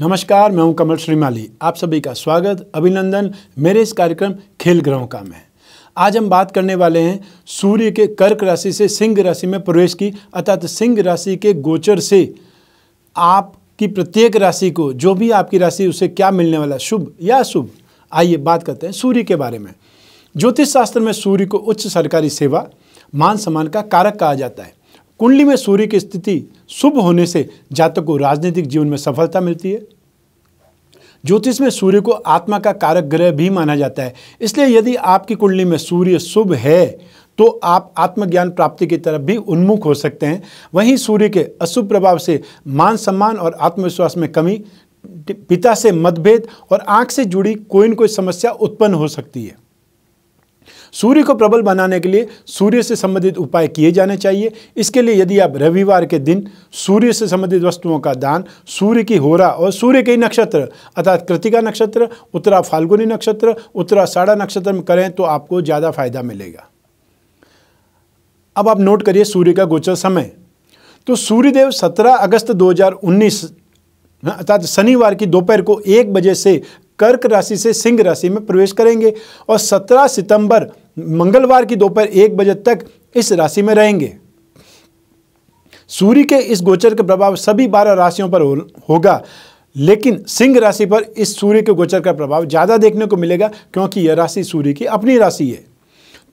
नमस्कार मैं हूं कमल श्रीमाली आप सभी का स्वागत अभिनंदन मेरे इस कार्यक्रम खेल ग्रहों का में आज हम बात करने वाले हैं सूर्य के कर्क राशि से सिंह राशि में प्रवेश की अर्थात सिंह राशि के गोचर से आपकी प्रत्येक राशि को जो भी आपकी राशि उसे क्या मिलने वाला शुभ या शुभ आइए बात करते हैं सूर्य के बारे में ज्योतिष शास्त्र में सूर्य को उच्च सरकारी सेवा मान सम्मान का कारक कहा जाता है कुंडली में सूर्य की स्थिति शुभ होने से जातक को राजनीतिक जीवन में सफलता मिलती है ज्योतिष में सूर्य को आत्मा का कारक ग्रह भी माना जाता है इसलिए यदि आपकी कुंडली में सूर्य शुभ है तो आप आत्मज्ञान प्राप्ति की तरफ भी उन्मुख हो सकते हैं वहीं सूर्य के अशुभ प्रभाव से मान सम्मान और आत्मविश्वास में कमी पिता से मतभेद और आंख से जुड़ी कोई न कोई समस्या उत्पन्न हो सकती है सूर्य को प्रबल बनाने के लिए सूर्य से संबंधित उपाय किए जाने चाहिए इसके लिए यदि आप रविवार के दिन सूर्य से संबंधित वस्तुओं का दान सूर्य की होरा और सूर्य के नक्षत्र अर्थात कृतिका नक्षत्र उत्तरा फाल्गुनी नक्षत्र उत्तरा साढ़ा नक्षत्र में करें तो आपको ज़्यादा फायदा मिलेगा अब आप नोट करिए सूर्य का गोचर समय तो सूर्यदेव 17 अगस्त 2019 अर्थात शनिवार की दोपहर को एक बजे से कर्क राशि से सिंह राशि में प्रवेश करेंगे और 17 सितंबर मंगलवार की दोपहर एक बजे तक इस राशि में रहेंगे सूर्य के इस गोचर का प्रभाव सभी बारह राशियों पर होगा लेकिन सिंह राशि पर इस सूर्य के गोचर का प्रभाव ज़्यादा देखने को मिलेगा क्योंकि यह राशि सूर्य की अपनी राशि है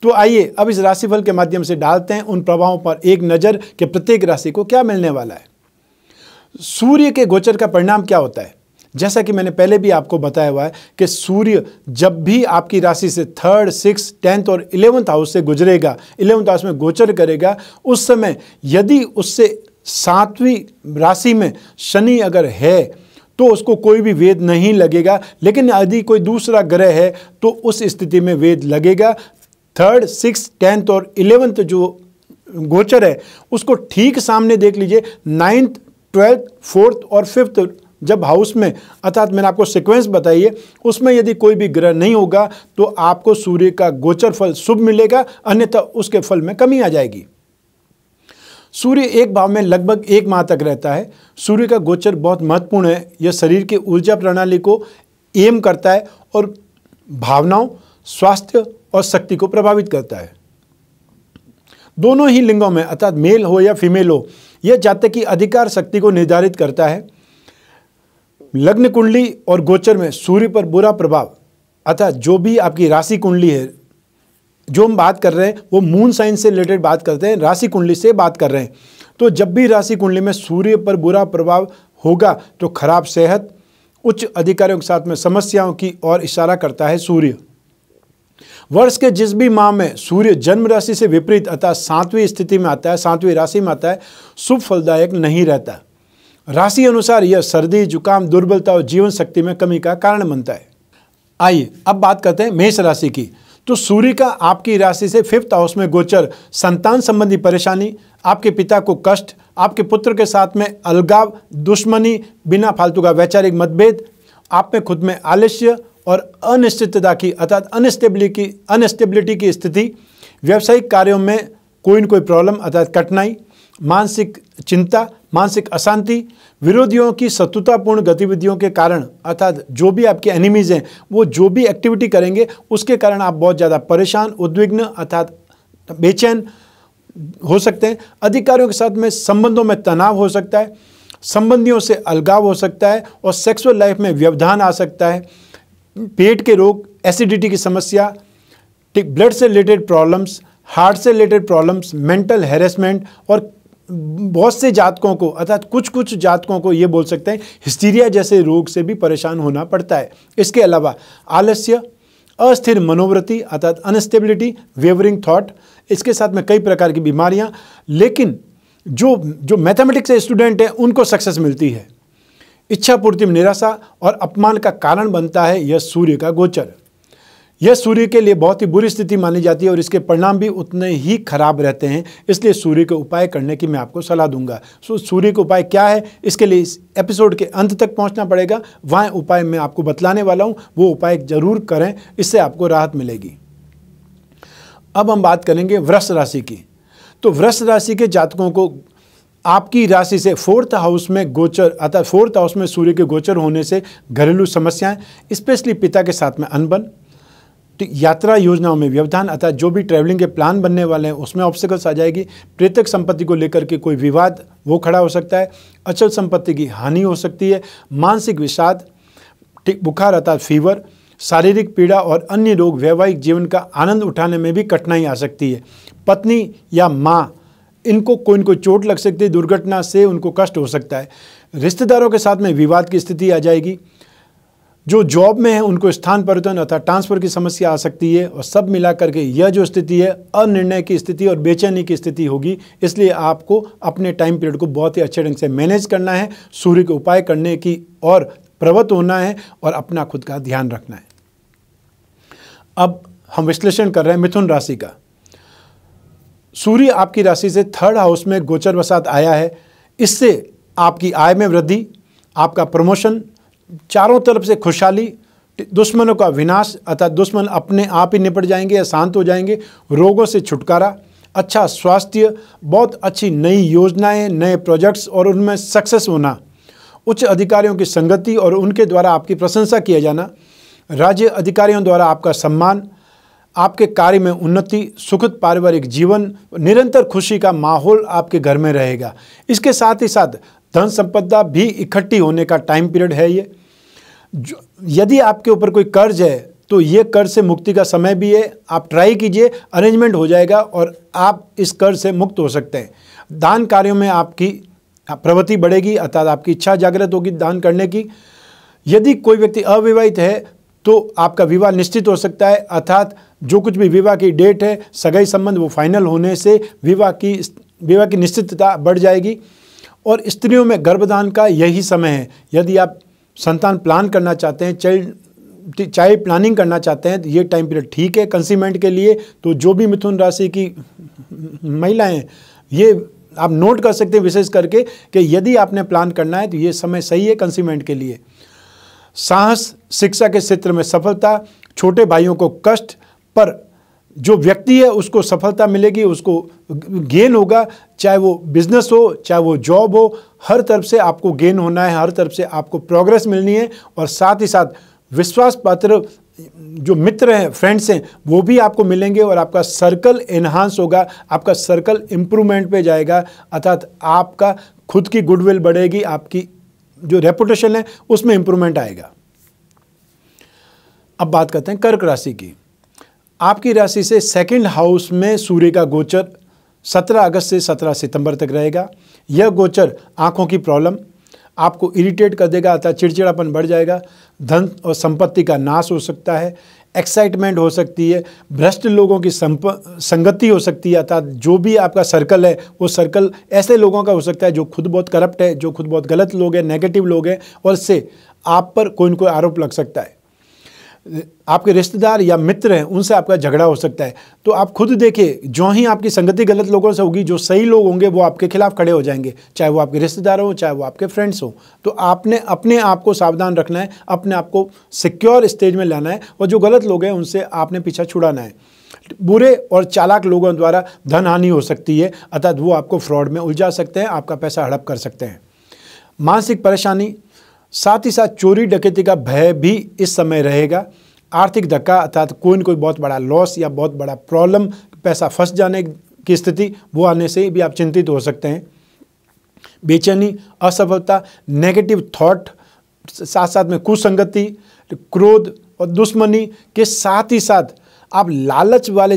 तो आइए अब इस राशिफल के माध्यम से डालते हैं उन प्रभावों पर एक नज़र कि प्रत्येक राशि को क्या मिलने वाला है सूर्य के गोचर का परिणाम क्या होता है जैसा कि मैंने पहले भी आपको बताया हुआ है कि सूर्य जब भी आपकी राशि से थर्ड सिक्स टेंथ और इलेवंथ हाउस से गुजरेगा इलेवंथ हाउस में गोचर करेगा उस समय यदि उससे सातवीं राशि में शनि अगर है तो उसको कोई भी वेद नहीं लगेगा लेकिन यदि कोई दूसरा ग्रह है तो उस स्थिति में वेद लगेगा थर्ड सिक्स टेंथ और इलेवंथ जो गोचर है उसको ठीक सामने देख लीजिए नाइन्थ ट्वेल्थ फोर्थ और फिफ्थ जब हाउस में अर्थात मैंने आपको सीक्वेंस बताइए उसमें यदि कोई भी ग्रह नहीं होगा तो आपको सूर्य का गोचर फल शुभ मिलेगा अन्यथा उसके फल में कमी आ जाएगी सूर्य एक भाव में लगभग एक माह तक रहता है सूर्य का गोचर बहुत महत्वपूर्ण है यह शरीर की ऊर्जा प्रणाली को एम करता है और भावनाओं स्वास्थ्य और शक्ति को प्रभावित करता है दोनों ही लिंगों में अर्थात मेल हो या फीमेल हो यह जातक की अधिकार शक्ति को निर्धारित करता है लग्न कुंडली और गोचर में सूर्य पर बुरा प्रभाव अतः जो भी आपकी राशि कुंडली है जो हम बात कर रहे हैं वो मून साइंस से रिलेटेड बात करते हैं राशि कुंडली से बात कर रहे हैं तो जब भी राशि कुंडली में सूर्य पर बुरा प्रभाव होगा तो खराब सेहत उच्च अधिकारियों के साथ में समस्याओं की ओर इशारा करता है सूर्य वर्ष के जिस भी माह में सूर्य जन्म राशि से विपरीत अतः सातवीं स्थिति में आता है सातवीं राशि में आता है शुभ फलदायक नहीं रहता राशि अनुसार यह सर्दी जुकाम दुर्बलता और जीवन शक्ति में कमी का कारण बनता है आइए अब बात करते हैं मेष राशि की तो सूर्य का आपकी राशि से फिफ्थ हाउस में गोचर संतान संबंधी परेशानी आपके पिता को कष्ट आपके पुत्र के साथ में अलगाव दुश्मनी बिना फालतू का वैचारिक मतभेद आप में खुद में आलस्य और अनिश्चितता की अर्थात अनस्टेबिलिटी की अनस्टेबिलिटी की स्थिति व्यावसायिक कार्यों में कोई न कोई प्रॉब्लम अर्थात कठिनाई मानसिक चिंता मानसिक अशांति विरोधियों की शत्रुतापूर्ण गतिविधियों के कारण अर्थात जो भी आपके एनिमीज़ हैं वो जो भी एक्टिविटी करेंगे उसके कारण आप बहुत ज़्यादा परेशान उद्विग्न अर्थात बेचैन हो सकते हैं अधिकारियों के साथ में संबंधों में तनाव हो सकता है संबंधियों से अलगाव हो सकता है और सेक्सुअल लाइफ में व्यवधान आ सकता है पेट के रोग एसिडिटी की समस्या ब्लड से रिलेटेड प्रॉब्लम्स हार्ट से रिलेटेड प्रॉब्लम्स मेंटल हेरेसमेंट और बहुत से जातकों को अर्थात कुछ कुछ जातकों को ये बोल सकते हैं हिस्टीरिया जैसे रोग से भी परेशान होना पड़ता है इसके अलावा आलस्य अस्थिर मनोवृत्ति अर्थात अनस्टेबिलिटी वेवरिंग थॉट इसके साथ में कई प्रकार की बीमारियां लेकिन जो जो मैथमेटिक्स स्टूडेंट हैं उनको सक्सेस मिलती है इच्छा पूर्ति में निराशा और अपमान का कारण बनता है यह सूर्य का गोचर यह सूर्य के लिए बहुत ही बुरी स्थिति मानी जाती है और इसके परिणाम भी उतने ही खराब रहते हैं इसलिए सूर्य के उपाय करने की मैं आपको सलाह दूंगा सो सूर्य के उपाय क्या है इसके लिए इस एपिसोड के अंत तक पहुंचना पड़ेगा वह उपाय मैं आपको बतलाने वाला हूं वो उपाय जरूर करें इससे आपको राहत मिलेगी अब हम बात करेंगे वृष राशि की तो वृष राशि के जातकों को आपकी राशि से फोर्थ हाउस में गोचर अर्थात फोर्थ हाउस में सूर्य के गोचर होने से घरेलू समस्याएं स्पेशली पिता के साथ में अनबन यात्रा योजनाओं में व्यवधान अर्थात जो भी ट्रैवलिंग के प्लान बनने वाले हैं उसमें ऑब्स्टिकल्स आ जाएगी पृथक संपत्ति को लेकर के कोई विवाद वो खड़ा हो सकता है अचल संपत्ति की हानि हो सकती है मानसिक विषाद बुखार अर्थात फीवर शारीरिक पीड़ा और अन्य रोग वैवाहिक जीवन का आनंद उठाने में भी कठिनाई आ सकती है पत्नी या माँ इनको कोई कोई चोट लग सकती है दुर्घटना से उनको कष्ट हो सकता है रिश्तेदारों के साथ में विवाद की स्थिति आ जाएगी जो जॉब में है उनको स्थान परिवर्तन अर्थात ट्रांसफर की समस्या आ सकती है और सब मिलाकर के यह जो स्थिति है अनिर्णय की स्थिति और बेचैनी की स्थिति होगी इसलिए आपको अपने टाइम पीरियड को बहुत ही अच्छे ढंग से मैनेज करना है सूर्य के उपाय करने की और प्रवत होना है और अपना खुद का ध्यान रखना है अब हम विश्लेषण कर रहे हैं मिथुन राशि का सूर्य आपकी राशि से थर्ड हाउस में गोचर वसात आया है इससे आपकी आय में वृद्धि आपका प्रमोशन चारों तरफ से खुशहाली दुश्मनों का विनाश अर्थात दुश्मन अपने आप ही निपट जाएंगे या शांत हो जाएंगे रोगों से छुटकारा अच्छा स्वास्थ्य बहुत अच्छी नई योजनाएं नए प्रोजेक्ट्स और उनमें सक्सेस होना उच्च अधिकारियों की संगति और उनके द्वारा आपकी प्रशंसा किया जाना राज्य अधिकारियों द्वारा आपका सम्मान आपके कार्य में उन्नति सुखद पारिवारिक जीवन निरंतर खुशी का माहौल आपके घर में रहेगा इसके साथ ही साथ धन संपदा भी इकट्ठी होने का टाइम पीरियड है ये यदि आपके ऊपर कोई कर्ज है तो ये कर्ज से मुक्ति का समय भी है आप ट्राई कीजिए अरेंजमेंट हो जाएगा और आप इस कर्ज से मुक्त हो सकते हैं दान कार्यों में आपकी प्रवृत्ति बढ़ेगी अर्थात आपकी इच्छा जागृत होगी दान करने की यदि कोई व्यक्ति अविवाहित है तो आपका विवाह निश्चित हो सकता है अर्थात जो कुछ भी विवाह की डेट है सगाई संबंध वो फाइनल होने से विवाह की विवाह की निश्चितता बढ़ जाएगी और स्त्रियों में गर्भदान का यही समय है यदि आप संतान प्लान करना चाहते हैं चाइल्ड चाइल्ड प्लानिंग करना चाहते हैं तो ये टाइम पीरियड ठीक है कंसीमेंट के लिए तो जो भी मिथुन राशि की महिलाएं ये आप नोट कर सकते हैं विशेष करके कि यदि आपने प्लान करना है तो ये समय सही है कंसीमेंट के लिए साहस शिक्षा के क्षेत्र में सफलता छोटे भाइयों को कष्ट पर जो व्यक्ति है उसको सफलता मिलेगी उसको गेन होगा चाहे वो बिजनेस हो चाहे वो जॉब हो हर तरफ से आपको गेन होना है हर तरफ से आपको प्रोग्रेस मिलनी है और साथ ही साथ विश्वास पात्र जो मित्र हैं फ्रेंड्स हैं वो भी आपको मिलेंगे और आपका सर्कल एनहांस होगा आपका सर्कल इम्प्रूवमेंट पे जाएगा अर्थात आपका खुद की गुडविल बढ़ेगी आपकी जो रेपुटेशन है उसमें इम्प्रूवमेंट आएगा अब बात करते हैं कर्क राशि की आपकी राशि से सेकंड हाउस में सूर्य का गोचर 17 अगस्त से 17 सितंबर तक रहेगा यह गोचर आंखों की प्रॉब्लम आपको इरिटेट कर देगा अतः चिड़चिड़ापन बढ़ जाएगा धन और संपत्ति का नाश हो सकता है एक्साइटमेंट हो सकती है भ्रष्ट लोगों की संप संगति हो सकती है अर्थात जो भी आपका सर्कल है वो सर्कल ऐसे लोगों का हो सकता है जो खुद बहुत करप्ट है जो खुद बहुत गलत लोग हैं नेगेटिव लोग हैं और इससे आप पर कोई ना कोई आरोप लग सकता है आपके रिश्तेदार या मित्र हैं उनसे आपका झगड़ा हो सकता है तो आप खुद देखें जो ही आपकी संगति गलत लोगों से होगी जो सही लोग होंगे वो आपके खिलाफ खड़े हो जाएंगे चाहे वो आपके रिश्तेदार हों चाहे वो आपके फ्रेंड्स हों तो आपने अपने आप को सावधान रखना है अपने आप को सिक्योर स्टेज में लाना है और जो गलत लोग हैं उनसे आपने पीछा छुड़ाना है बुरे और चालाक लोगों द्वारा धन हानि हो सकती है अर्थात वो आपको फ्रॉड में उलझा सकते हैं आपका पैसा हड़प कर सकते हैं मानसिक परेशानी साथ ही साथ चोरी डकैती का भय भी इस समय रहेगा आर्थिक धक्का अर्थात कोई ना कोई बहुत बड़ा लॉस या बहुत बड़ा प्रॉब्लम पैसा फंस जाने की स्थिति वो आने से भी आप चिंतित हो सकते हैं बेचैनी असफलता नेगेटिव थॉट साथ साथ में कुसंगति क्रोध और दुश्मनी के साथ ही साथ आप लालच वाले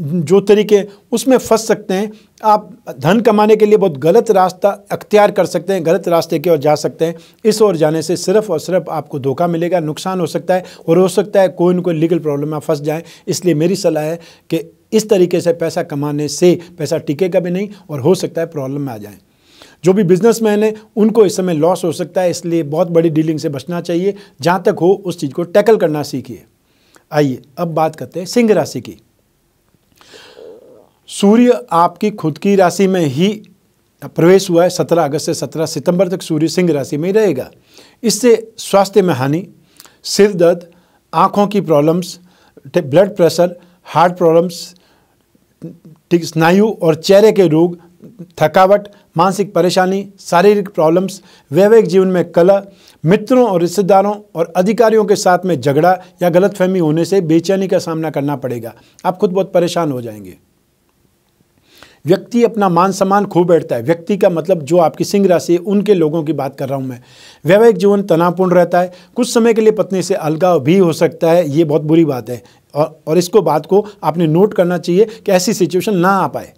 जो तरीके उसमें फंस सकते हैं आप धन कमाने के लिए बहुत गलत रास्ता अख्तियार कर सकते हैं गलत रास्ते की ओर जा सकते हैं इस ओर जाने से सिर्फ और सिर्फ आपको धोखा मिलेगा नुकसान हो सकता है और हो सकता है कोई न कोई लीगल प्रॉब्लम में फंस जाए इसलिए मेरी सलाह है कि इस तरीके से पैसा कमाने से पैसा टिकेगा भी नहीं और हो सकता है प्रॉब्लम में आ जाएँ जो भी बिजनेसमैन है उनको इस समय लॉस हो सकता है इसलिए बहुत बड़ी डीलिंग से बचना चाहिए जहाँ तक हो उस चीज़ को टैकल करना सीखिए आइए अब बात करते हैं सिंह राशि की सूर्य आपकी खुद की राशि में ही प्रवेश हुआ है सत्रह अगस्त से सत्रह सितंबर तक सूर्य सिंह राशि में ही रहेगा इससे स्वास्थ्य में हानि सिर दर्द आँखों की problems blood pressure heart problems ठीक स्नायु और चेहरे के रोग थकावट मानसिक परेशानी शारीरिक प्रॉब्लम्स वैवाहिक जीवन में कला मित्रों और रिश्तेदारों और अधिकारियों के साथ में झगड़ा या गलतफहमी होने से बेचैनी का सामना करना पड़ेगा आप खुद बहुत परेशान हो जाएंगे व्यक्ति अपना मान सम्मान खो बैठता है व्यक्ति का मतलब जो आपकी सिंह राशि है उनके लोगों की बात कर रहा हूँ मैं वैवाहिक जीवन तनावपूर्ण रहता है कुछ समय के लिए पत्नी से अलगाव भी हो सकता है ये बहुत बुरी बात है और और इसको बात को आपने नोट करना चाहिए कि ऐसी सिचुएशन ना आ पाए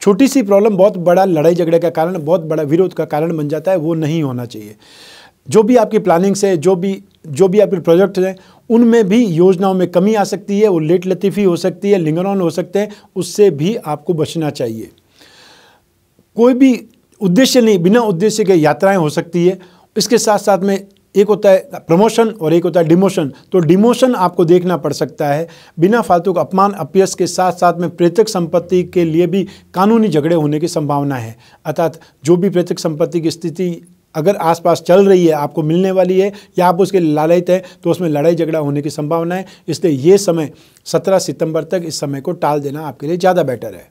छोटी सी प्रॉब्लम बहुत बड़ा लड़ाई झगड़े का कारण बहुत बड़ा विरोध का कारण बन जाता है वो नहीं होना चाहिए जो भी आपकी प्लानिंग्स है जो भी जो भी आपके प्रोजेक्ट हैं उनमें भी योजनाओं में कमी आ सकती है वो लेट लतीफ़ी हो सकती है लिंगरॉन हो सकते हैं उससे भी आपको बचना चाहिए कोई भी उद्देश्य नहीं बिना उद्देश्य के यात्राएं हो सकती है इसके साथ साथ में एक होता है प्रमोशन और एक होता है डिमोशन तो डिमोशन आपको देखना पड़ सकता है बिना फालतू का अपमान अपयस के साथ साथ में प्रेतक संपत्ति के लिए भी कानूनी झगड़े होने की संभावना है अर्थात जो भी प्रेतक संपत्ति की स्थिति अगर आसपास चल रही है आपको मिलने वाली है या आप उसके लालयित हैं तो उसमें लड़ाई झगड़ा होने की संभावना है इसलिए ये समय 17 सितंबर तक इस समय को टाल देना आपके लिए ज़्यादा बेटर है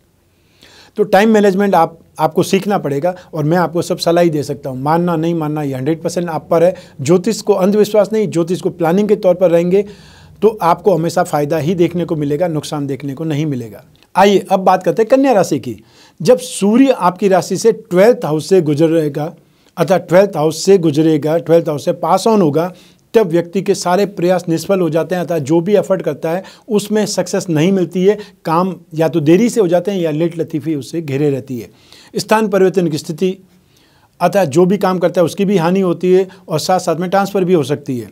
तो टाइम मैनेजमेंट आप आपको सीखना पड़ेगा और मैं आपको सब सलाह ही दे सकता हूँ मानना नहीं मानना ये हंड्रेड परसेंट आप पर है ज्योतिष को अंधविश्वास नहीं ज्योतिष को प्लानिंग के तौर पर रहेंगे तो आपको हमेशा फ़ायदा ही देखने को मिलेगा नुकसान देखने को नहीं मिलेगा आइए अब बात करते हैं कन्या राशि की जब सूर्य आपकी राशि से ट्वेल्थ हाउस से गुजर रहेगा अतः ट्वेल्थ हाउस से गुजरेगा ट्वेल्थ हाउस से पास ऑन होगा तब व्यक्ति के सारे प्रयास निष्फल हो जाते हैं अतः जो भी एफर्ट करता है उसमें सक्सेस नहीं मिलती है काम या तो देरी से हो जाते हैं या लेट लतीफ़ी उससे घेरे रहती है स्थान परिवर्तन की स्थिति अतः जो भी काम करता है उसकी भी हानि होती है और साथ साथ में ट्रांसफ़र भी हो सकती है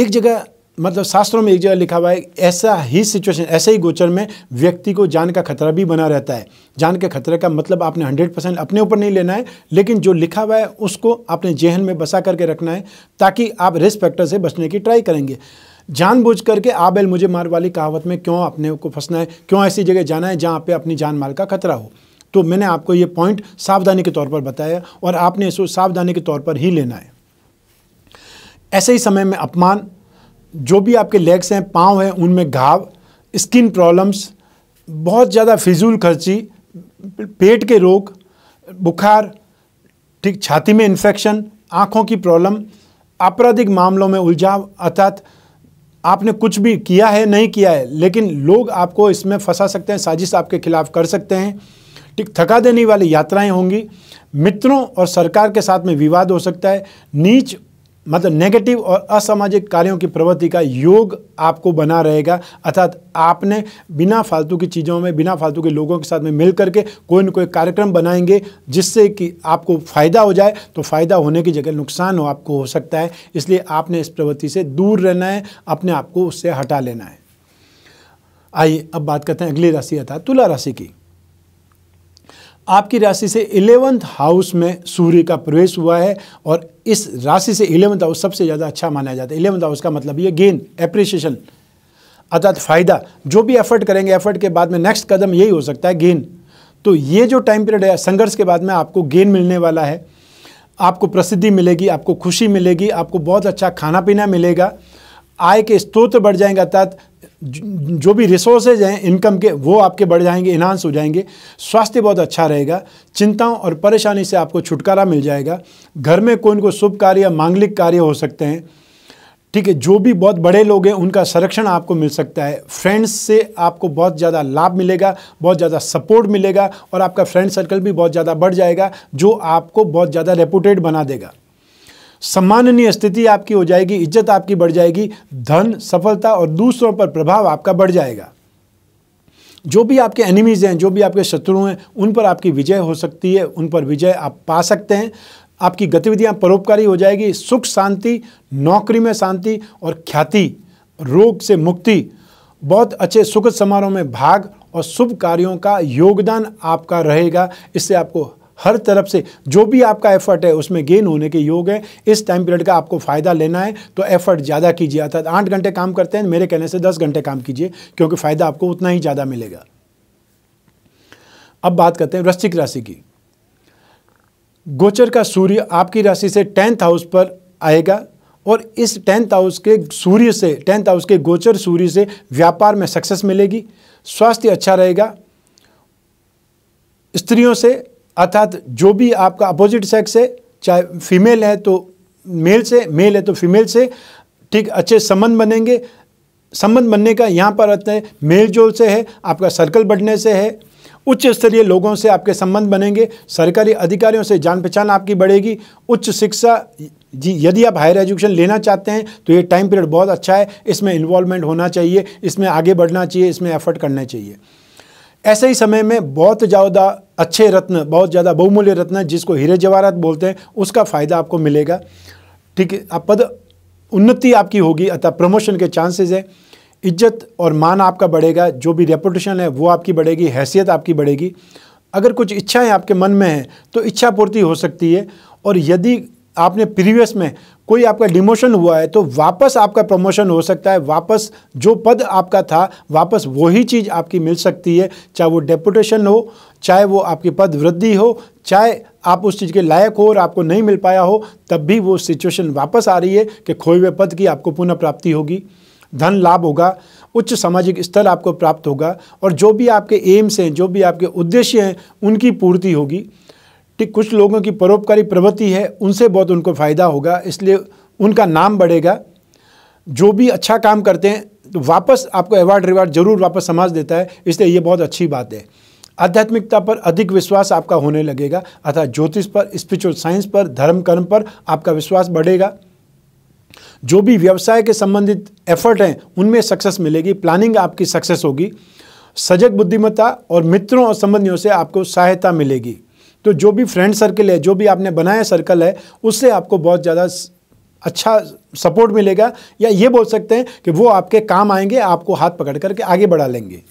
एक जगह मतलब शास्त्रों में एक जगह लिखा हुआ है ऐसा ही सिचुएशन ऐसे ही गोचर में व्यक्ति को जान का खतरा भी बना रहता है जान के खतरे का मतलब आपने हंड्रेड परसेंट अपने ऊपर नहीं लेना है लेकिन जो लिखा हुआ है उसको आपने जेहन में बसा करके रखना है ताकि आप रिस्क फैक्टर से बचने की ट्राई करेंगे जानबूझ करके आबेल मुझे मार वाली कहावत में क्यों अपने को फंसना है क्यों ऐसी जगह जाना है जहाँ पर अपनी जान माल का खतरा हो तो मैंने आपको ये पॉइंट सावधानी के तौर पर बताया और आपने इसको सावधानी के तौर पर ही लेना है ऐसे ही समय में अपमान जो भी आपके लेग्स हैं पाँव हैं उनमें घाव स्किन प्रॉब्लम्स बहुत ज़्यादा फिजूल खर्ची पेट के रोग बुखार ठीक छाती में इन्फेक्शन आँखों की प्रॉब्लम आपराधिक मामलों में उलझाव अर्थात आपने कुछ भी किया है नहीं किया है लेकिन लोग आपको इसमें फंसा सकते हैं साजिश आपके खिलाफ कर सकते हैं ठीक थका देने वाली यात्राएं होंगी मित्रों और सरकार के साथ में विवाद हो सकता है नीच मतलब नेगेटिव और असामाजिक कार्यों की प्रवृत्ति का योग आपको बना रहेगा अर्थात आपने बिना फालतू की चीज़ों में बिना फालतू के लोगों के साथ में मिल करके कोई न कोई कार्यक्रम बनाएंगे जिससे कि आपको फ़ायदा हो जाए तो फ़ायदा होने की जगह नुकसान हो आपको हो सकता है इसलिए आपने इस प्रवृत्ति से दूर रहना है अपने आप को उससे हटा लेना है आइए अब बात करते हैं अगली राशि अर्थात तुला राशि की आपकी राशि से इलेवंथ हाउस में सूर्य का प्रवेश हुआ है और इस राशि से इलेवंथ हाउस सबसे ज़्यादा अच्छा माना जाता है इलेवंथ हाउस का मतलब ये गेन एप्रिसिएशन अर्थात फ़ायदा जो भी एफर्ट करेंगे एफर्ट के बाद में नेक्स्ट कदम यही हो सकता है गेन तो ये जो टाइम पीरियड है संघर्ष के बाद में आपको गेन मिलने वाला है आपको प्रसिद्धि मिलेगी आपको खुशी मिलेगी आपको बहुत अच्छा खाना पीना मिलेगा आय के स्त्रोत बढ़ जाएंगे अर्थात जो भी रिसोर्सेज हैं इनकम के वो आपके बढ़ जाएंगे इन्हांस हो जाएंगे स्वास्थ्य बहुत अच्छा रहेगा चिंताओं और परेशानी से आपको छुटकारा मिल जाएगा घर में कोई कोई शुभ कार्य मांगलिक कार्य हो सकते हैं ठीक है जो भी बहुत बड़े लोग हैं उनका संरक्षण आपको मिल सकता है फ्रेंड्स से आपको बहुत ज़्यादा लाभ मिलेगा बहुत ज़्यादा सपोर्ट मिलेगा और आपका फ्रेंड सर्कल भी बहुत ज़्यादा बढ़ जाएगा जो आपको बहुत ज़्यादा रेपुटेड बना देगा सम्माननीय स्थिति आपकी हो जाएगी इज्जत आपकी बढ़ जाएगी धन सफलता और दूसरों पर प्रभाव आपका बढ़ जाएगा जो भी आपके एनिमीज़ हैं जो भी आपके शत्रु हैं उन पर आपकी विजय हो सकती है उन पर विजय आप पा सकते हैं आपकी गतिविधियां परोपकारी हो जाएगी सुख शांति नौकरी में शांति और ख्याति रोग से मुक्ति बहुत अच्छे सुखद समारोह में भाग और शुभ कार्यों का योगदान आपका रहेगा इससे आपको हर तरफ से जो भी आपका एफर्ट है उसमें गेन होने के योग है इस टाइम पीरियड का आपको फ़ायदा लेना है तो एफर्ट ज़्यादा कीजिए अर्थात आठ घंटे काम करते हैं मेरे कहने से दस घंटे काम कीजिए क्योंकि फ़ायदा आपको उतना ही ज़्यादा मिलेगा अब बात करते हैं वृश्चिक राशि की गोचर का सूर्य आपकी राशि से टेंथ हाउस पर आएगा और इस टेंथ हाउस के सूर्य से टेंथ हाउस के गोचर सूर्य से व्यापार में सक्सेस मिलेगी स्वास्थ्य अच्छा रहेगा स्त्रियों से अर्थात जो भी आपका अपोजिट सेक्स है चाहे फीमेल है तो मेल से मेल है तो फीमेल से ठीक अच्छे संबंध बनेंगे संबंध बनने का यहाँ पर अर्थ है मेल जोल से है आपका सर्कल बढ़ने से है उच्च स्तरीय लोगों से आपके संबंध बनेंगे सरकारी अधिकारियों से जान पहचान आपकी बढ़ेगी उच्च शिक्षा जी यदि आप हायर एजुकेशन लेना चाहते हैं तो ये टाइम पीरियड बहुत अच्छा है इसमें इन्वॉल्वमेंट होना चाहिए इसमें आगे बढ़ना चाहिए इसमें एफर्ट करना चाहिए ऐसे ही समय में बहुत ज़्यादा अच्छे रत्न बहुत ज़्यादा बहुमूल्य रत्न जिसको हीरे जवाहरात बोलते हैं उसका फ़ायदा आपको मिलेगा ठीक है आप पद उन्नति आपकी होगी अतः प्रमोशन के चांसेस है इज्जत और मान आपका बढ़ेगा जो भी रेपुटेशन है वो आपकी बढ़ेगी हैसियत आपकी बढ़ेगी अगर कुछ इच्छाएं आपके मन में हैं तो इच्छा पूर्ति हो सकती है और यदि आपने प्रीवियस में कोई आपका डिमोशन हुआ है तो वापस आपका प्रमोशन हो सकता है वापस जो पद आपका था वापस वही चीज़ आपकी मिल सकती है चाहे वो डेपुटेशन हो चाहे वो आपकी पद वृद्धि हो चाहे आप उस चीज़ के लायक हो और आपको नहीं मिल पाया हो तब भी वो सिचुएशन वापस आ रही है कि खोए हुए पद की आपको पुनः प्राप्ति होगी धन लाभ होगा उच्च सामाजिक स्तर आपको प्राप्त होगा और जो भी आपके एम्स हैं जो भी आपके उद्देश्य हैं उनकी पूर्ति होगी ठीक कुछ लोगों की परोपकारी प्रवृत्ति है उनसे बहुत उनको फ़ायदा होगा इसलिए उनका नाम बढ़ेगा जो भी अच्छा काम करते हैं तो वापस आपको अवार्ड रिवार्ड जरूर वापस समाज देता है इसलिए ये बहुत अच्छी बात है आध्यात्मिकता पर अधिक विश्वास आपका होने लगेगा अर्थात ज्योतिष पर स्पिरिचुअल साइंस पर धर्म कर्म पर आपका विश्वास बढ़ेगा जो भी व्यवसाय के संबंधित एफर्ट हैं उनमें सक्सेस मिलेगी प्लानिंग आपकी सक्सेस होगी सजग बुद्धिमत्ता और मित्रों और संबंधियों से आपको सहायता मिलेगी तो जो भी फ्रेंड सर्कल है जो भी आपने बनाया सर्कल है उससे आपको बहुत ज़्यादा अच्छा सपोर्ट मिलेगा या ये बोल सकते हैं कि वो आपके काम आएंगे आपको हाथ पकड़ करके आगे बढ़ा लेंगे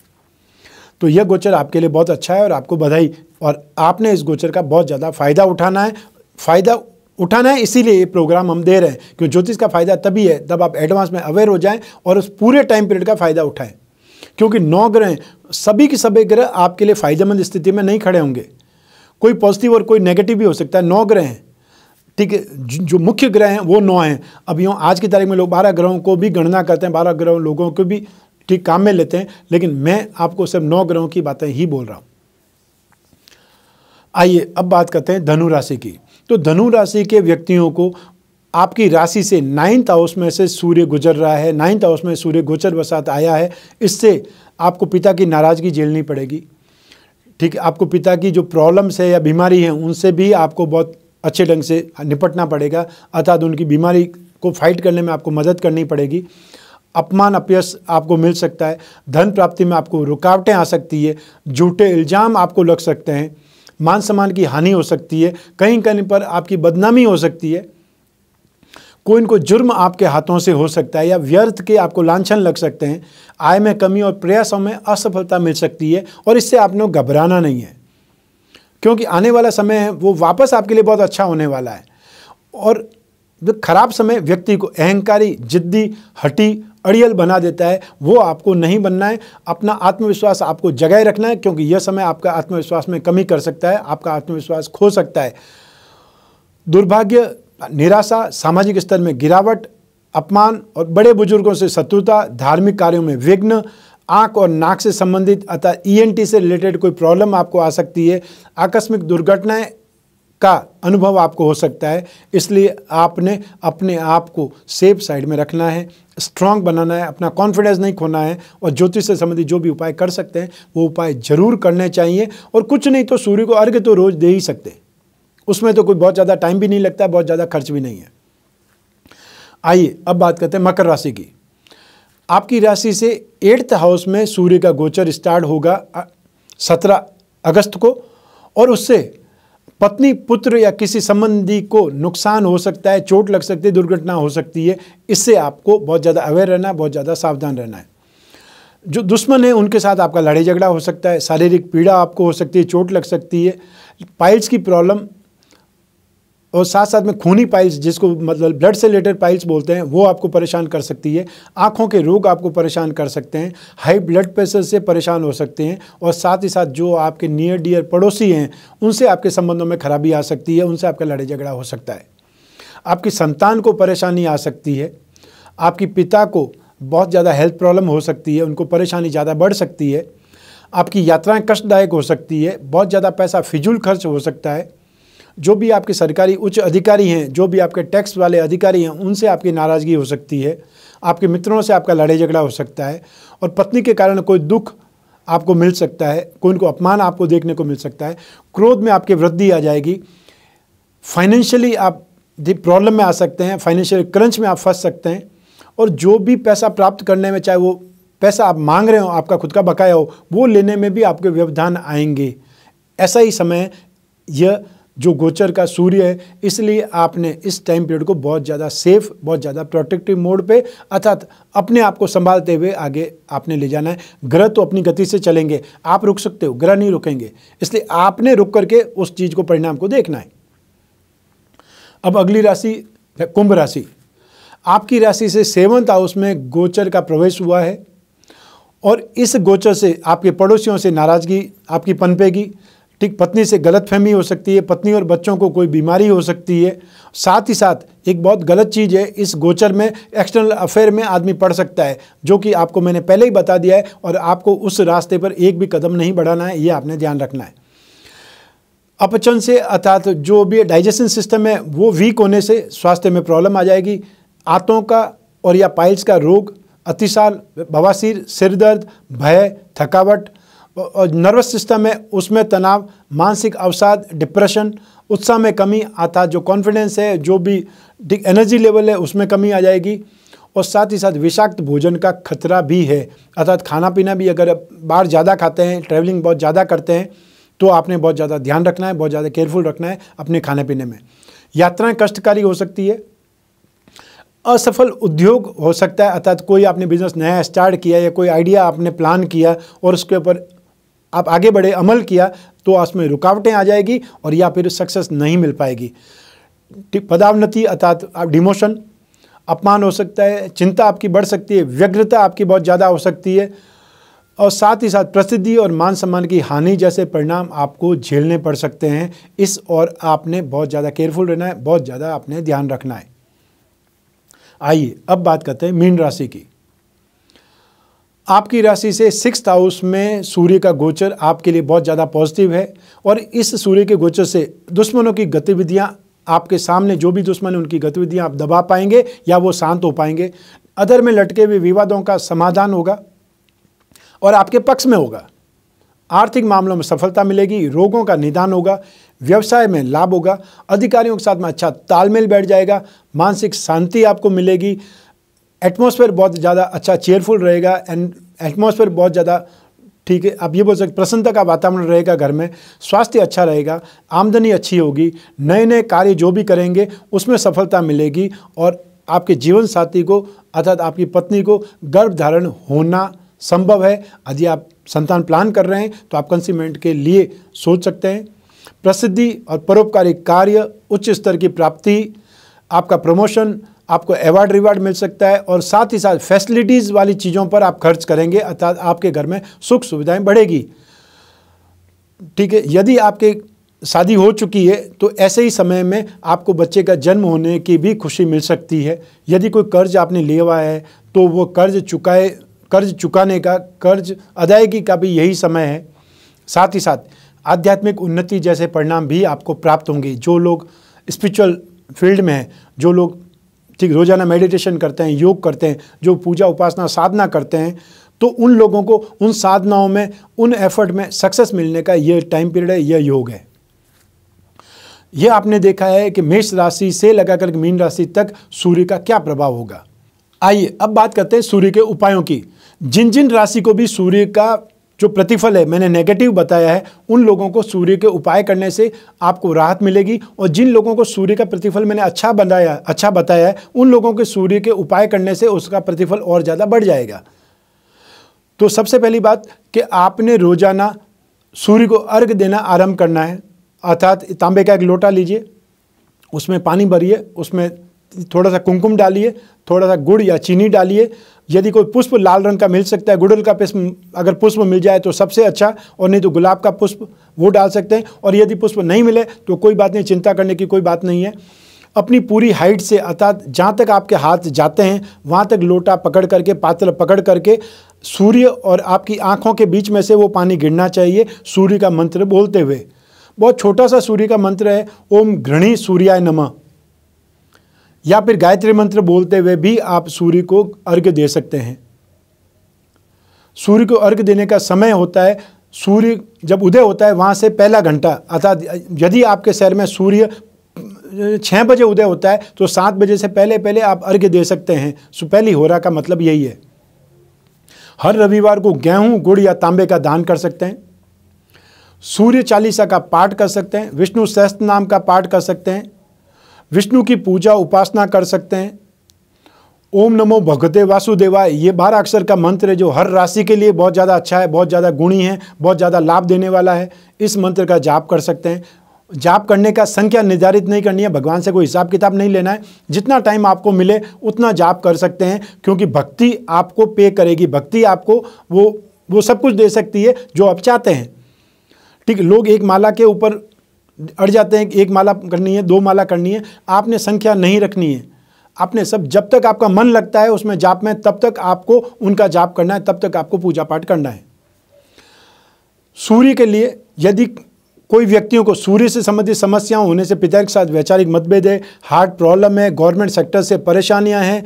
तो यह गोचर आपके लिए बहुत अच्छा है और आपको बधाई और आपने इस गोचर का बहुत ज़्यादा फ़ायदा उठाना है फ़ायदा उठाना है इसीलिए ये प्रोग्राम हम दे रहे हैं क्योंकि ज्योतिष का फ़ायदा तभी है तब आप एडवांस में अवेयर हो जाएं और उस पूरे टाइम पीरियड का फ़ायदा उठाएं क्योंकि नौ ग्रह सभी के सभी ग्रह आपके लिए फ़ायदेमंद स्थिति में नहीं खड़े होंगे कोई पॉजिटिव और कोई नेगेटिव भी हो सकता है नौ ग्रह हैं ठीक है जो मुख्य ग्रह हैं वो नौ हैं अब यूँ आज की तारीख में लोग बारह ग्रहों को भी गणना करते हैं बारह ग्रहों लोगों को भी ठीक काम में लेते हैं लेकिन मैं आपको सिर्फ नौ ग्रहों की बातें ही बोल रहा हूँ आइए अब बात करते हैं धनु राशि की तो धनु राशि के व्यक्तियों को आपकी राशि से नाइन्थ हाउस में से सूर्य गुजर रहा है नाइन्थ हाउस में सूर्य गोचर बसात आया है इससे आपको पिता की नाराज़गी झेलनी पड़ेगी ठीक आपको पिता की जो प्रॉब्लम्स है या बीमारी है उनसे भी आपको बहुत अच्छे ढंग से निपटना पड़ेगा अर्थात उनकी बीमारी को फाइट करने में आपको मदद करनी पड़ेगी अपमान अपयस आपको मिल सकता है धन प्राप्ति में आपको रुकावटें आ सकती है झूठे इल्ज़ाम आपको लग सकते हैं मान सम्मान की हानि हो सकती है कहीं कहीं पर आपकी बदनामी हो सकती है कोई इनको जुर्म आपके हाथों से हो सकता है या व्यर्थ के आपको लांछन लग सकते हैं आय में कमी और प्रयासों में असफलता मिल सकती है और इससे आपने घबराना नहीं है क्योंकि आने वाला समय है वो वापस आपके लिए बहुत अच्छा होने वाला है और खराब समय व्यक्ति को अहंकारी जिद्दी हटी अड़ियल बना देता है वो आपको नहीं बनना है अपना आत्मविश्वास आपको जगाए रखना है क्योंकि यह समय आपका आत्मविश्वास में कमी कर सकता है आपका आत्मविश्वास खो सकता है दुर्भाग्य निराशा सामाजिक स्तर में गिरावट अपमान और बड़े बुजुर्गों से शत्रुता धार्मिक कार्यों में विघ्न आंख और नाक से संबंधित अतः ईएनटी e से रिलेटेड कोई प्रॉब्लम आपको आ सकती है आकस्मिक दुर्घटनाएं का अनुभव आपको हो सकता है इसलिए आपने अपने आप को सेफ साइड में रखना है स्ट्रांग बनाना है अपना कॉन्फिडेंस नहीं खोना है और ज्योतिष से संबंधित जो भी उपाय कर सकते हैं वो उपाय जरूर करने चाहिए और कुछ नहीं तो सूर्य को अर्घ्य तो रोज़ दे ही सकते हैं उसमें तो कोई बहुत ज़्यादा टाइम भी नहीं लगता बहुत ज़्यादा खर्च भी नहीं है आइए अब बात करते हैं मकर राशि की आपकी राशि से एट्थ हाउस में सूर्य का गोचर स्टार्ट होगा सत्रह अगस्त को और उससे पत्नी पुत्र या किसी संबंधी को नुकसान हो सकता है चोट लग सकती है दुर्घटना हो सकती है इससे आपको बहुत ज़्यादा अवेयर रहना है बहुत ज़्यादा सावधान रहना है जो दुश्मन है उनके साथ आपका लड़ाई झगड़ा हो सकता है शारीरिक पीड़ा आपको हो सकती है चोट लग सकती है पाइल्स की प्रॉब्लम और साथ साथ में खूनी पाइल्स जिसको मतलब ब्लड से रिलेटेड पाइल्स बोलते हैं वो आपको परेशान कर सकती है आँखों के रोग आपको परेशान कर सकते हैं हाई ब्लड प्रेशर से परेशान हो सकते हैं और साथ ही साथ जो आपके नियर डियर पड़ोसी हैं उनसे आपके संबंधों में खराबी आ सकती है उनसे आपका लड़ाई झगड़ा हो सकता है आपकी संतान को परेशानी आ सकती है आपके पिता को बहुत ज़्यादा हेल्थ प्रॉब्लम हो सकती है उनको परेशानी ज़्यादा बढ़ सकती है आपकी यात्राएं कष्टदायक हो सकती है बहुत ज़्यादा पैसा फिजूल खर्च हो सकता है जो भी आपके सरकारी उच्च अधिकारी हैं जो भी आपके टैक्स वाले अधिकारी हैं उनसे आपकी नाराज़गी हो सकती है आपके मित्रों से आपका लड़ाई झगड़ा हो सकता है और पत्नी के कारण कोई दुख आपको मिल सकता है कोई उनको अपमान आपको देखने को मिल सकता है क्रोध में आपकी वृद्धि आ जाएगी फाइनेंशियली आप प्रॉब्लम में आ सकते हैं फाइनेंशियल क्रंच में आप फंस सकते हैं और जो भी पैसा प्राप्त करने में चाहे वो पैसा आप मांग रहे हो आपका खुद का बकाया हो वो लेने में भी आपके व्यवधान आएंगे ऐसा ही समय यह जो गोचर का सूर्य है इसलिए आपने इस टाइम पीरियड को बहुत ज़्यादा सेफ बहुत ज़्यादा प्रोटेक्टिव मोड पे अर्थात अपने आप को संभालते हुए आगे आपने ले जाना है ग्रह तो अपनी गति से चलेंगे आप रुक सकते हो ग्रह नहीं रुकेंगे इसलिए आपने रुक करके उस चीज़ को परिणाम को देखना है अब अगली राशि कुंभ राशि आपकी राशि से सेवंथ हाउस में गोचर का प्रवेश हुआ है और इस गोचर से आपके पड़ोसियों से नाराज़गी आपकी पनपेगी ठीक पत्नी से गलतफहमी हो सकती है पत्नी और बच्चों को कोई बीमारी हो सकती है साथ ही साथ एक बहुत गलत चीज़ है इस गोचर में एक्सटर्नल अफेयर में आदमी पढ़ सकता है जो कि आपको मैंने पहले ही बता दिया है और आपको उस रास्ते पर एक भी कदम नहीं बढ़ाना है ये आपने ध्यान रखना है अपचन से अर्थात जो भी डाइजेशन सिस्टम है वो वीक होने से स्वास्थ्य में प्रॉब्लम आ जाएगी आंतों का और या पाइल्स का रोग अतिसाल बवासीर सिरदर्द भय थकावट नर्वस सिस्टम है उसमें तनाव मानसिक अवसाद डिप्रेशन उत्साह में कमी आता जो कॉन्फिडेंस है जो भी एनर्जी लेवल है उसमें कमी आ जाएगी और साथ ही साथ विषाक्त भोजन का खतरा भी है अर्थात खाना पीना भी अगर बाहर ज़्यादा खाते हैं ट्रैवलिंग बहुत ज़्यादा करते हैं तो आपने बहुत ज़्यादा ध्यान रखना है बहुत ज़्यादा केयरफुल रखना है अपने खाने पीने में यात्राएं कष्टकारी हो सकती है असफल उद्योग हो सकता है अर्थात कोई आपने बिजनेस नया स्टार्ट किया या कोई आइडिया आपने प्लान किया और उसके ऊपर आप आगे बढ़े अमल किया तो उसमें रुकावटें आ जाएगी और या फिर सक्सेस नहीं मिल पाएगी पदावनति अर्थात डिमोशन अपमान हो सकता है चिंता आपकी बढ़ सकती है व्यग्रता आपकी बहुत ज़्यादा हो सकती है और साथ ही साथ प्रसिद्धि और मान सम्मान की हानि जैसे परिणाम आपको झेलने पड़ सकते हैं इस और आपने बहुत ज़्यादा केयरफुल रहना है बहुत ज़्यादा आपने ध्यान रखना है आइए अब बात करते हैं मीन राशि की आपकी राशि से सिक्स हाउस में सूर्य का गोचर आपके लिए बहुत ज़्यादा पॉजिटिव है और इस सूर्य के गोचर से दुश्मनों की गतिविधियाँ आपके सामने जो भी दुश्मन उनकी गतिविधियाँ आप दबा पाएंगे या वो शांत हो पाएंगे अदर में लटके हुए विवादों का समाधान होगा और आपके पक्ष में होगा आर्थिक मामलों में सफलता मिलेगी रोगों का निदान होगा व्यवसाय में लाभ होगा अधिकारियों के साथ में अच्छा तालमेल बैठ जाएगा मानसिक शांति आपको मिलेगी एटमॉस्फेयर बहुत ज़्यादा अच्छा चेयरफुल रहेगा एंड एटमॉस्फेयर बहुत ज़्यादा ठीक है आप ये बोल सकते प्रसन्नता का वातावरण रहेगा घर में स्वास्थ्य अच्छा रहेगा आमदनी अच्छी होगी नए नए कार्य जो भी करेंगे उसमें सफलता मिलेगी और आपके जीवन साथी को अर्थात आपकी पत्नी को गर्भ धारण होना संभव है यदि आप संतान प्लान कर रहे हैं तो आप कंसीमेंट के लिए सोच सकते हैं प्रसिद्धि और परोपकारी कार्य उच्च स्तर की प्राप्ति आपका प्रमोशन आपको अवार्ड रिवार्ड मिल सकता है और साथ ही साथ फैसिलिटीज़ वाली चीज़ों पर आप खर्च करेंगे अर्थात आपके घर में सुख सुविधाएं बढ़ेगी ठीक है यदि आपके शादी हो चुकी है तो ऐसे ही समय में आपको बच्चे का जन्म होने की भी खुशी मिल सकती है यदि कोई कर्ज आपने लिया हुआ है तो वो कर्ज चुकाए कर्ज चुकाने का कर्ज अदायगी का भी यही समय है साथ ही साथ आध्यात्मिक उन्नति जैसे परिणाम भी आपको प्राप्त होंगे जो लोग स्पिरिचुअल फील्ड में हैं जो लोग ठीक रोज़ाना मेडिटेशन करते हैं योग करते हैं जो पूजा उपासना साधना करते हैं तो उन लोगों को उन साधनाओं में उन एफर्ट में सक्सेस मिलने का यह टाइम पीरियड है यह योग है यह आपने देखा है कि मेष राशि से लगाकर मीन राशि तक सूर्य का क्या प्रभाव होगा आइए अब बात करते हैं सूर्य के उपायों की जिन जिन राशि को भी सूर्य का जो प्रतिफल है मैंने नेगेटिव बताया है उन लोगों को सूर्य के उपाय करने से आपको राहत मिलेगी और जिन लोगों को सूर्य का प्रतिफल मैंने अच्छा बनाया अच्छा बताया है उन लोगों के सूर्य के उपाय करने से उसका प्रतिफल और ज़्यादा बढ़ जाएगा तो सबसे पहली बात कि आपने रोज़ाना सूर्य को अर्घ देना आरंभ करना है अर्थात तांबे का एक लोटा लीजिए उसमें पानी भरिए उसमें थोड़ा सा कुमकुम डालिए थोड़ा सा गुड़ या चीनी डालिए यदि कोई पुष्प लाल रंग का मिल सकता है गुड़ल का पुष्प अगर पुष्प मिल जाए तो सबसे अच्छा और नहीं तो गुलाब का पुष्प वो डाल सकते हैं और यदि पुष्प नहीं मिले तो कोई बात नहीं चिंता करने की कोई बात नहीं है अपनी पूरी हाइट से अर्थात जहाँ तक आपके हाथ जाते हैं वहाँ तक लोटा पकड़ करके पात्र पकड़ करके सूर्य और आपकी आँखों के बीच में से वो पानी गिरना चाहिए सूर्य का मंत्र बोलते हुए बहुत छोटा सा सूर्य का मंत्र है ओम घृणी सूर्याय नमः या फिर गायत्री मंत्र बोलते हुए भी आप सूर्य को अर्घ्य दे सकते हैं सूर्य को अर्घ्य देने का समय होता है सूर्य जब उदय होता है वहाँ से पहला घंटा अर्थात यदि आपके शहर में सूर्य छः बजे उदय होता है तो सात बजे से पहले पहले आप अर्घ्य दे सकते हैं पहली होरा का मतलब यही है हर रविवार को गेहूं गुड़ या तांबे का दान कर सकते हैं सूर्य चालीसा का पाठ कर सकते हैं विष्णु सहस्त्र नाम का पाठ कर सकते हैं विष्णु की पूजा उपासना कर सकते हैं ओम नमो भगवते वासुदेवाय ये बारह अक्षर का मंत्र है जो हर राशि के लिए बहुत ज़्यादा अच्छा है बहुत ज़्यादा गुणी है बहुत ज़्यादा लाभ देने वाला है इस मंत्र का जाप कर सकते हैं जाप करने का संख्या निर्धारित नहीं करनी है भगवान से कोई हिसाब किताब नहीं लेना है जितना टाइम आपको मिले उतना जाप कर सकते हैं क्योंकि भक्ति आपको पे करेगी भक्ति आपको वो वो सब कुछ दे सकती है जो आप चाहते हैं ठीक लोग एक माला के ऊपर अड़ जाते हैं एक माला करनी है दो माला करनी है आपने संख्या नहीं रखनी है आपने सब जब तक आपका मन लगता है उसमें जाप में तब तक आपको उनका जाप करना है तब तक आपको पूजा पाठ करना है सूर्य के लिए यदि कोई व्यक्तियों को सूर्य से संबंधित समस्याओं होने से पिता के साथ वैचारिक मतभेद है हार्ट प्रॉब्लम है गवर्नमेंट सेक्टर से परेशानियां हैं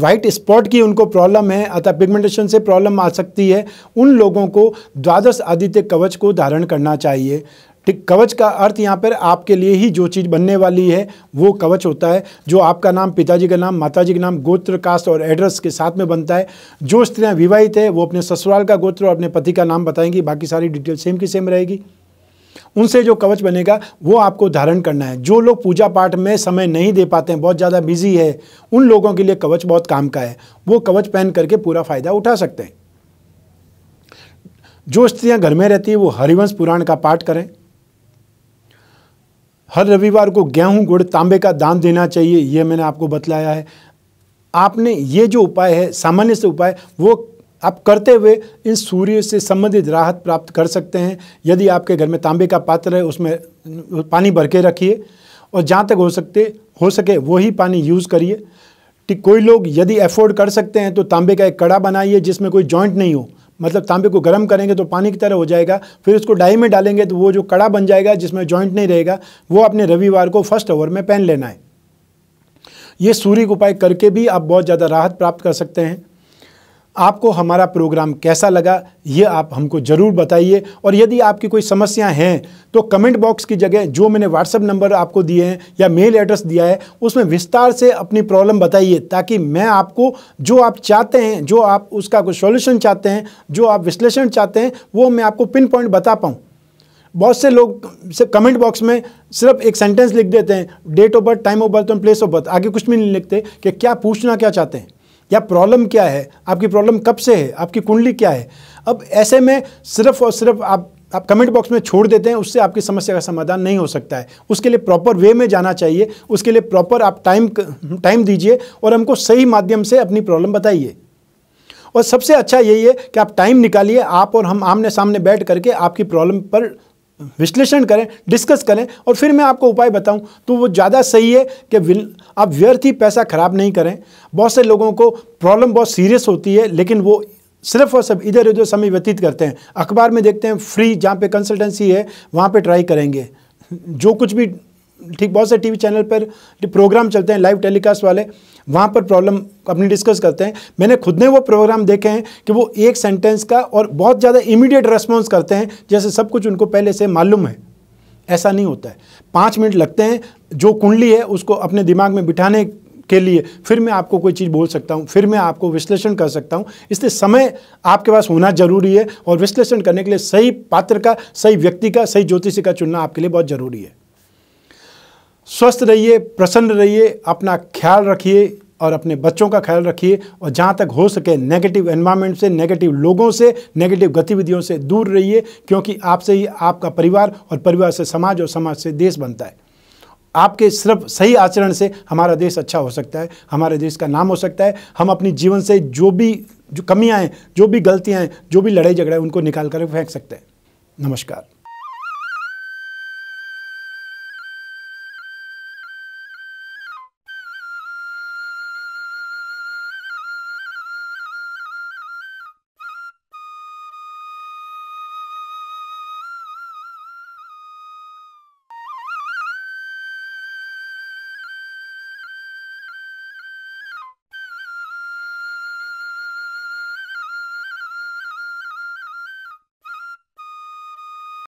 वाइट स्पॉट की उनको प्रॉब्लम है अतः पिगमेंटेशन से प्रॉब्लम आ सकती है उन लोगों को द्वादश आदित्य कवच को धारण करना चाहिए ठीक कवच का अर्थ यहाँ पर आपके लिए ही जो चीज़ बनने वाली है वो कवच होता है जो आपका नाम पिताजी का नाम माताजी का नाम गोत्र कास्ट और एड्रेस के साथ में बनता है जो स्त्रियाँ विवाहित है वो अपने ससुराल का गोत्र और अपने पति का नाम बताएंगी बाकी सारी डिटेल सेम की सेम रहेगी उनसे जो कवच बनेगा वो आपको धारण करना है जो लोग पूजा पाठ में समय नहीं दे पाते हैं बहुत ज़्यादा बिजी है उन लोगों के लिए कवच बहुत काम का है वो कवच पहन करके पूरा फ़ायदा उठा सकते हैं जो स्त्रियां घर में रहती हैं वो हरिवंश पुराण का पाठ करें हर रविवार को गेहूं गुड़ तांबे का दान देना चाहिए यह मैंने आपको बतलाया है आपने ये जो उपाय है सामान्य से उपाय वो आप करते हुए इन सूर्य से संबंधित राहत प्राप्त कर सकते हैं यदि आपके घर में तांबे का पात्र है उसमें पानी भर के रखिए और जहाँ तक हो सकते हो सके वही पानी यूज़ करिए कि कोई लोग यदि अफोर्ड कर सकते हैं तो तांबे का एक कड़ा बनाइए जिसमें कोई जॉइंट नहीं हो मतलब तांबे को गर्म करेंगे तो पानी की तरह हो जाएगा फिर उसको डाई में डालेंगे तो वो जो कड़ा बन जाएगा जिसमें जॉइंट नहीं रहेगा वो अपने रविवार को फर्स्ट ओवर में पहन लेना है ये सूर्य उपाय करके भी आप बहुत ज़्यादा राहत प्राप्त कर सकते हैं आपको हमारा प्रोग्राम कैसा लगा ये आप हमको ज़रूर बताइए और यदि आपकी कोई समस्या हैं तो कमेंट बॉक्स की जगह जो मैंने व्हाट्सअप नंबर आपको दिए हैं या मेल एड्रेस दिया है उसमें विस्तार से अपनी प्रॉब्लम बताइए ताकि मैं आपको जो आप चाहते हैं जो आप उसका कोई सॉल्यूशन चाहते हैं जो आप विश्लेषण चाहते हैं वो मैं आपको पिन पॉइंट बता पाऊँ बहुत से लोग से कमेंट बॉक्स में सिर्फ एक सेंटेंस लिख देते हैं date of birth time of birth और प्लेस ऑफ बर्थ आगे कुछ भी नहीं लिखते कि क्या पूछना क्या चाहते हैं या प्रॉब्लम क्या है आपकी प्रॉब्लम कब से है आपकी कुंडली क्या है अब ऐसे में सिर्फ और सिर्फ आप आप कमेंट बॉक्स में छोड़ देते हैं उससे आपकी समस्या का समाधान नहीं हो सकता है उसके लिए प्रॉपर वे में जाना चाहिए उसके लिए प्रॉपर आप टाइम टाइम दीजिए और हमको सही माध्यम से अपनी प्रॉब्लम बताइए और सबसे अच्छा यही है कि आप टाइम निकालिए आप और हम आमने सामने बैठ करके आपकी प्रॉब्लम पर विश्लेषण करें डिस्कस करें और फिर मैं आपको उपाय बताऊं तो वो ज़्यादा सही है कि आप व्यर्थ ही पैसा खराब नहीं करें बहुत से लोगों को प्रॉब्लम बहुत सीरियस होती है लेकिन वो सिर्फ और सब इधर उधर समय व्यतीत करते हैं अखबार में देखते हैं फ्री जहाँ पे कंसल्टेंसी है वहाँ पे ट्राई करेंगे जो कुछ भी ठीक बहुत से टीवी चैनल पर प्रोग्राम चलते हैं लाइव टेलीकास्ट वाले वहाँ पर प्रॉब्लम अपनी डिस्कस करते हैं मैंने खुद ने वो प्रोग्राम देखे हैं कि वो एक सेंटेंस का और बहुत ज़्यादा इमीडिएट रेस्पॉन्स करते हैं जैसे सब कुछ उनको पहले से मालूम है ऐसा नहीं होता है पाँच मिनट लगते हैं जो कुंडली है उसको अपने दिमाग में बिठाने के लिए फिर मैं आपको कोई चीज़ बोल सकता हूँ फिर मैं आपको विश्लेषण कर सकता हूँ इसलिए समय आपके पास होना जरूरी है और विश्लेषण करने के लिए सही पात्र का सही व्यक्ति का सही ज्योतिषी का चुनना आपके लिए बहुत ज़रूरी है स्वस्थ रहिए प्रसन्न रहिए अपना ख्याल रखिए और अपने बच्चों का ख्याल रखिए और जहाँ तक हो सके नेगेटिव एनवायरनमेंट से नेगेटिव लोगों से नेगेटिव गतिविधियों से दूर रहिए क्योंकि आपसे ही आपका परिवार और परिवार से समाज और समाज से देश बनता है आपके सिर्फ सही आचरण से हमारा देश अच्छा हो सकता है हमारे देश का नाम हो सकता है हम अपनी जीवन से जो भी जो कमियाँ हैं जो भी गलतियाँ हैं जो भी लड़ाई झगड़ा है उनको निकाल कर फेंक सकते हैं नमस्कार